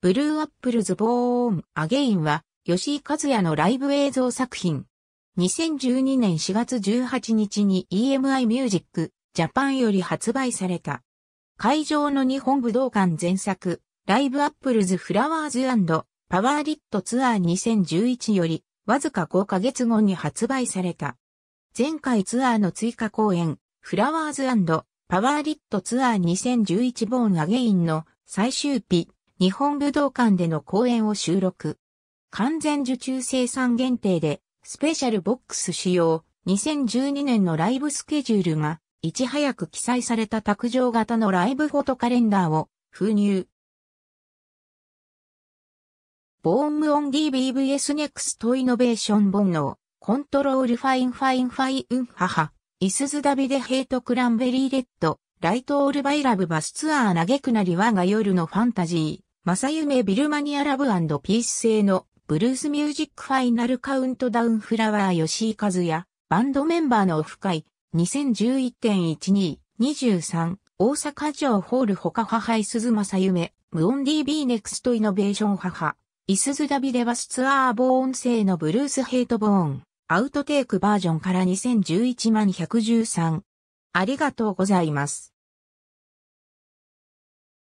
ブルーアップルズ・ボーン・アゲインは、吉井和也のライブ映像作品。2012年4月18日に EMI ミュージックジャパンより発売された。会場の日本武道館前作、ライブアップルズ・フラワーズパワーリットツアー2011より、わずか5ヶ月後に発売された。前回ツアーの追加公演、フラワーズパワーリットツアー2011ボーン・アゲインの最終日、日本武道館での公演を収録。完全受注生産限定で、スペシャルボックス使用、2012年のライブスケジュールが、いち早く記載された卓上型のライブフォトカレンダーを封入。ボーンムオン DBVS ネクストイノベーション煩悩、コントロールファインファインファイン母、イスズダビデヘイトクランベリーレッド、ライトオールバイラブバスツアー嘆くなり我が夜のファンタジー。正夢ビルマニアラブピース製のブルースミュージックファイナルカウントダウンフラワー吉井和也、バンドメンバーのオフ会、2011.12.23、大阪城ホール他母井鈴正夢、無音 DB ネクストイノベーション母、イスズダビデバスツアーボーン製のブルースヘイトボーン、アウトテイクバージョンから2011万113。ありがとうございます。